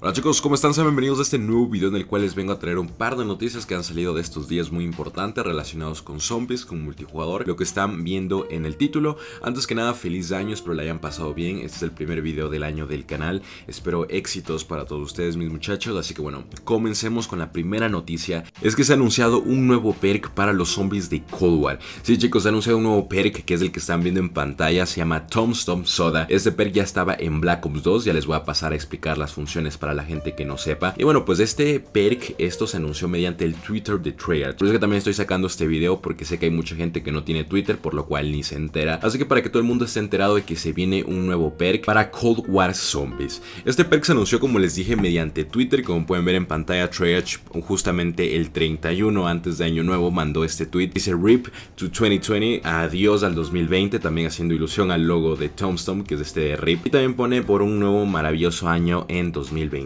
Hola chicos, ¿cómo están? Sean bienvenidos a este nuevo video en el cual les vengo a traer un par de noticias que han salido de estos días muy importantes relacionados con zombies, con multijugador, lo que están viendo en el título. Antes que nada, feliz año, espero le hayan pasado bien. Este es el primer video del año del canal. Espero éxitos para todos ustedes, mis muchachos. Así que bueno, comencemos con la primera noticia. Es que se ha anunciado un nuevo perk para los zombies de Cold War. Sí chicos, se ha anunciado un nuevo perk que es el que están viendo en pantalla. Se llama Tomstom Soda. Este perk ya estaba en Black Ops 2. Ya les voy a pasar a explicar las funciones para para la gente que no sepa. Y bueno, pues este perk, esto se anunció mediante el Twitter de Treyarch. Por eso que también estoy sacando este video porque sé que hay mucha gente que no tiene Twitter, por lo cual ni se entera. Así que para que todo el mundo esté enterado de que se viene un nuevo perk para Cold War Zombies. Este perk se anunció, como les dije, mediante Twitter. Como pueden ver en pantalla, Treyarch justamente el 31 antes de Año Nuevo mandó este tweet. Dice RIP to 2020, adiós al 2020, también haciendo ilusión al logo de Tombstone, que es este de RIP. Y también pone por un nuevo maravilloso año en 2020.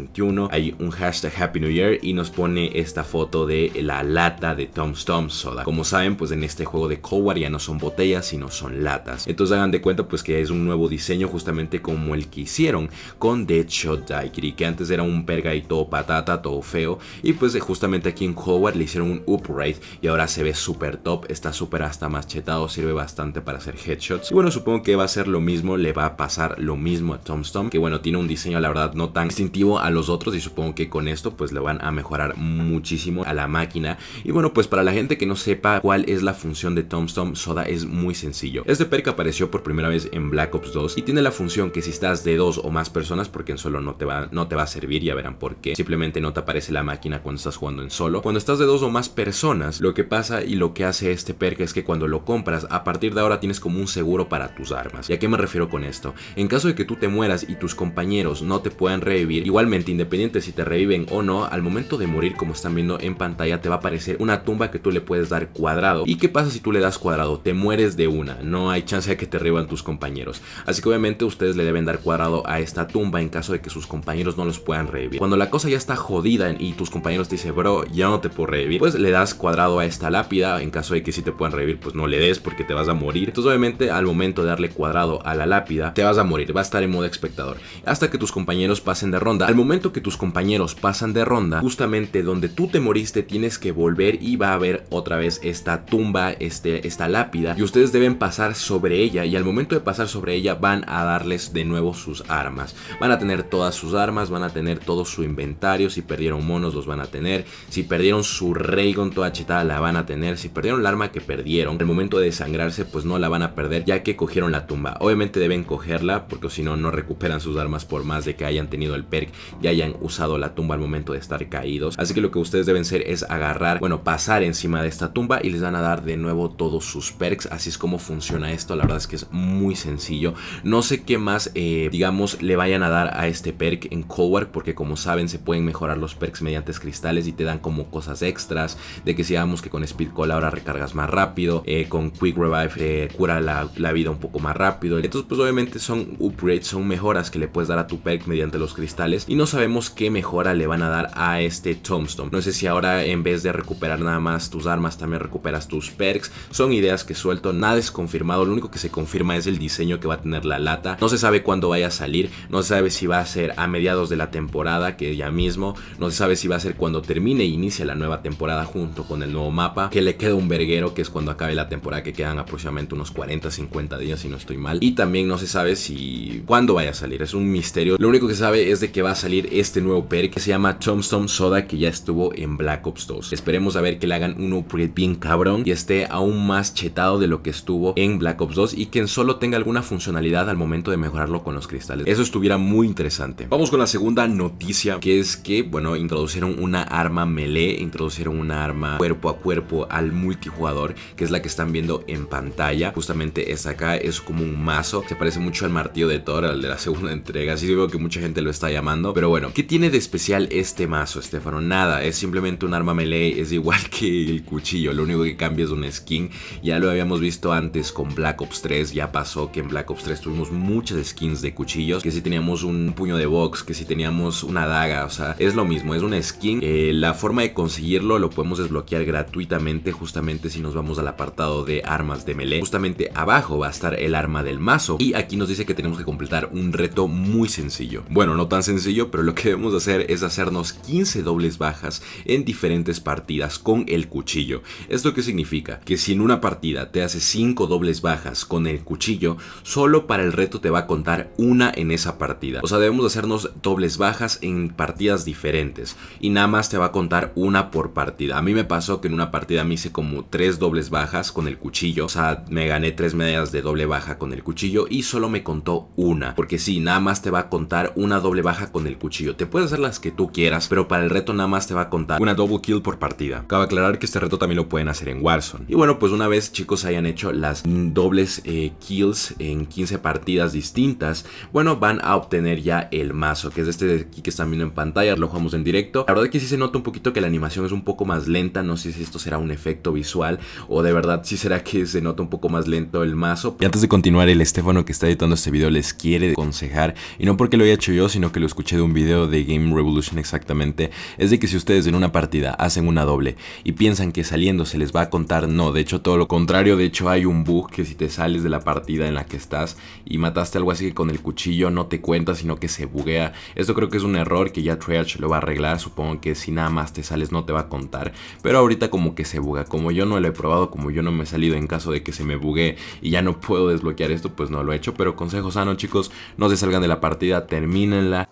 Hay un hashtag Happy New Year y nos pone esta foto de la lata de Tom's Tom Soda. Como saben, pues en este juego de Coward ya no son botellas, sino son latas. Entonces hagan de cuenta pues que es un nuevo diseño justamente como el que hicieron con Deadshot Daiquiri, que antes era un perga y todo patata, todo feo. Y pues justamente aquí en Howard le hicieron un upgrade y ahora se ve súper top, está súper hasta machetado, sirve bastante para hacer headshots. Y bueno, supongo que va a ser lo mismo, le va a pasar lo mismo a Tom Tom, que bueno, tiene un diseño la verdad no tan distintivo, a los otros y supongo que con esto pues le van a mejorar muchísimo a la máquina. Y bueno, pues para la gente que no sepa cuál es la función de Tombstone, Soda es muy sencillo. Este perk apareció por primera vez en Black Ops 2 y tiene la función que si estás de dos o más personas, porque en solo no te va, no te va a servir, ya verán por qué. Simplemente no te aparece la máquina cuando estás jugando en solo. Cuando estás de dos o más personas, lo que pasa y lo que hace este perk es que cuando lo compras, a partir de ahora tienes como un seguro para tus armas. ¿Y a qué me refiero con esto? En caso de que tú te mueras y tus compañeros no te puedan revivir, igual independiente si te reviven o no, al momento de morir, como están viendo en pantalla, te va a aparecer una tumba que tú le puedes dar cuadrado. ¿Y qué pasa si tú le das cuadrado? Te mueres de una, no hay chance de que te revivan tus compañeros. Así que obviamente ustedes le deben dar cuadrado a esta tumba en caso de que sus compañeros no los puedan revivir. Cuando la cosa ya está jodida y tus compañeros te dicen, bro, ya no te puedo revivir, pues le das cuadrado a esta lápida, en caso de que sí te puedan revivir, pues no le des porque te vas a morir. Entonces obviamente al momento de darle cuadrado a la lápida, te vas a morir, va a estar en modo espectador. Hasta que tus compañeros pasen de ronda. Al momento que tus compañeros pasan de ronda, justamente donde tú te moriste tienes que volver y va a haber otra vez esta tumba, este, esta lápida y ustedes deben pasar sobre ella y al momento de pasar sobre ella van a darles de nuevo sus armas. Van a tener todas sus armas, van a tener todo su inventario, si perdieron monos los van a tener, si perdieron su rey con toda chetada la van a tener, si perdieron el arma que perdieron, al momento de desangrarse pues no la van a perder ya que cogieron la tumba. Obviamente deben cogerla porque si no no recuperan sus armas por más de que hayan tenido el perk y hayan usado la tumba al momento de estar caídos. Así que lo que ustedes deben hacer es agarrar, bueno, pasar encima de esta tumba y les van a dar de nuevo todos sus perks. Así es como funciona esto. La verdad es que es muy sencillo. No sé qué más, eh, digamos, le vayan a dar a este perk en Cowork porque como saben se pueden mejorar los perks mediante cristales y te dan como cosas extras de que digamos que con Speed Call ahora recargas más rápido, eh, con Quick Revive eh, cura la, vida un poco más rápido. Entonces pues obviamente son upgrades, son mejoras que le puedes dar a tu perk mediante los cristales y no no sabemos qué mejora le van a dar a este Tombstone. No sé si ahora en vez de recuperar nada más tus armas, también recuperas tus perks. Son ideas que suelto, nada es confirmado. Lo único que se confirma es el diseño que va a tener la lata. No se sabe cuándo vaya a salir, no se sabe si va a ser a mediados de la temporada, que ya mismo, no se sabe si va a ser cuando termine e inicie la nueva temporada junto con el nuevo mapa, que le queda un verguero, que es cuando acabe la temporada, que quedan aproximadamente unos 40, 50 días, si no estoy mal. Y también no se sabe si cuándo vaya a salir, es un misterio. Lo único que se sabe es de que va a salir este nuevo perk que se llama Tombstone Soda que ya estuvo en Black Ops 2. Esperemos a ver que le hagan un upgrade bien cabrón y esté aún más chetado de lo que estuvo en Black Ops 2 y que solo tenga alguna funcionalidad al momento de mejorarlo con los cristales. Eso estuviera muy interesante. Vamos con la segunda noticia que es que, bueno, introdujeron una arma melee, introdujeron una arma cuerpo a cuerpo al multijugador que es la que están viendo en pantalla. Justamente esta acá es como un mazo, se parece mucho al martillo de Thor, al de la segunda entrega. Así veo que mucha gente lo está llamando pero bueno, ¿qué tiene de especial este mazo, Estefano? Nada, es simplemente un arma melee, es igual que el cuchillo, lo único que cambia es un skin. Ya lo habíamos visto antes con Black Ops 3, ya pasó que en Black Ops 3 tuvimos muchas skins de cuchillos, que si teníamos un puño de box, que si teníamos una daga, o sea, es lo mismo, es una skin. Eh, la forma de conseguirlo lo podemos desbloquear gratuitamente justamente si nos vamos al apartado de armas de melee. Justamente abajo va a estar el arma del mazo y aquí nos dice que tenemos que completar un reto muy sencillo. Bueno, no tan sencillo pero lo que debemos hacer es hacernos 15 dobles bajas en diferentes partidas con el cuchillo. ¿Esto qué significa? Que si en una partida te hace 5 dobles bajas con el cuchillo, solo para el reto te va a contar una en esa partida. O sea, debemos hacernos dobles bajas en partidas diferentes y nada más te va a contar una por partida. A mí me pasó que en una partida me hice como 3 dobles bajas con el cuchillo, o sea, me gané 3 medallas de doble baja con el cuchillo y solo me contó una, porque si nada más te va a contar una doble baja con el cuchillo. Te puedes hacer las que tú quieras, pero para el reto nada más te va a contar una double kill por partida. Cabe aclarar que este reto también lo pueden hacer en Warzone. Y bueno, pues una vez chicos hayan hecho las dobles eh, kills en 15 partidas distintas, bueno, van a obtener ya el mazo, que es este de aquí que están viendo en pantalla, lo jugamos en directo. La verdad que sí se nota un poquito que la animación es un poco más lenta, no sé si esto será un efecto visual o de verdad si será que se nota un poco más lento el mazo. Y antes de continuar, el Estefano que está editando este video les quiere aconsejar, y no porque lo haya hecho yo, sino que lo escuché un video de Game Revolution exactamente es de que si ustedes en una partida hacen una doble y piensan que saliendo se les va a contar, no, de hecho todo lo contrario, de hecho hay un bug que si te sales de la partida en la que estás y mataste algo así que con el cuchillo no te cuenta, sino que se buguea. Esto creo que es un error que ya Treyarch lo va a arreglar, supongo que si nada más te sales no te va a contar, pero ahorita como que se buga, como yo no lo he probado, como yo no me he salido en caso de que se me bugue y ya no puedo desbloquear esto, pues no lo he hecho, pero consejo sano chicos, no se salgan de la partida, termínenla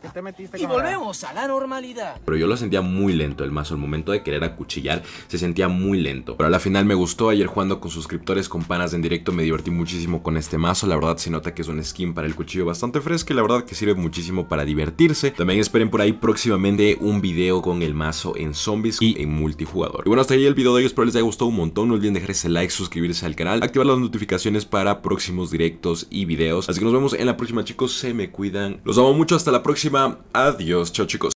y volvemos a la normalidad. Pero yo lo sentía muy lento el mazo, Al momento de querer acuchillar se sentía muy lento. Pero a la final me gustó, ayer jugando con suscriptores, con panas en directo, me divertí muchísimo con este mazo, la verdad se nota que es un skin para el cuchillo bastante fresco la verdad que sirve muchísimo para divertirse. También esperen por ahí próximamente un video con el mazo en zombies y en multijugador. Y bueno, hasta ahí el video de hoy, espero les haya gustado un montón, no olviden dejar ese like, suscribirse al canal, activar las notificaciones para próximos directos y videos. Así que nos vemos en la próxima chicos, se me cuidan. Los amo mucho, hasta la próxima. Adiós, chao chicos.